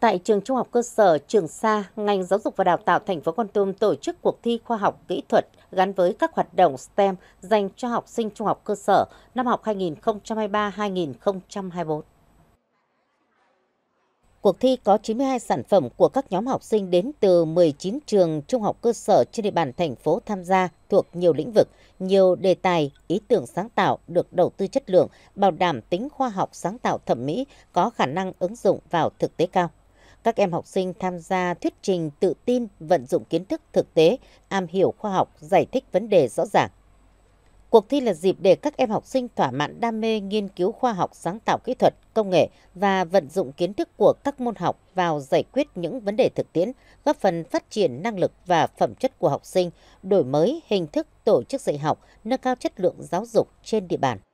Tại trường Trung học cơ sở Trường Sa, ngành giáo dục và đào tạo thành phố Con Tum tổ chức cuộc thi khoa học kỹ thuật gắn với các hoạt động STEM dành cho học sinh trung học cơ sở năm học 2023-2024. Cuộc thi có 92 sản phẩm của các nhóm học sinh đến từ 19 trường trung học cơ sở trên địa bàn thành phố tham gia thuộc nhiều lĩnh vực, nhiều đề tài, ý tưởng sáng tạo được đầu tư chất lượng, bảo đảm tính khoa học sáng tạo thẩm mỹ có khả năng ứng dụng vào thực tế cao các em học sinh tham gia thuyết trình tự tin, vận dụng kiến thức thực tế, am hiểu khoa học, giải thích vấn đề rõ ràng. Cuộc thi là dịp để các em học sinh thỏa mãn đam mê nghiên cứu khoa học, sáng tạo kỹ thuật, công nghệ và vận dụng kiến thức của các môn học vào giải quyết những vấn đề thực tiễn, góp phần phát triển năng lực và phẩm chất của học sinh, đổi mới hình thức tổ chức dạy học, nâng cao chất lượng giáo dục trên địa bàn.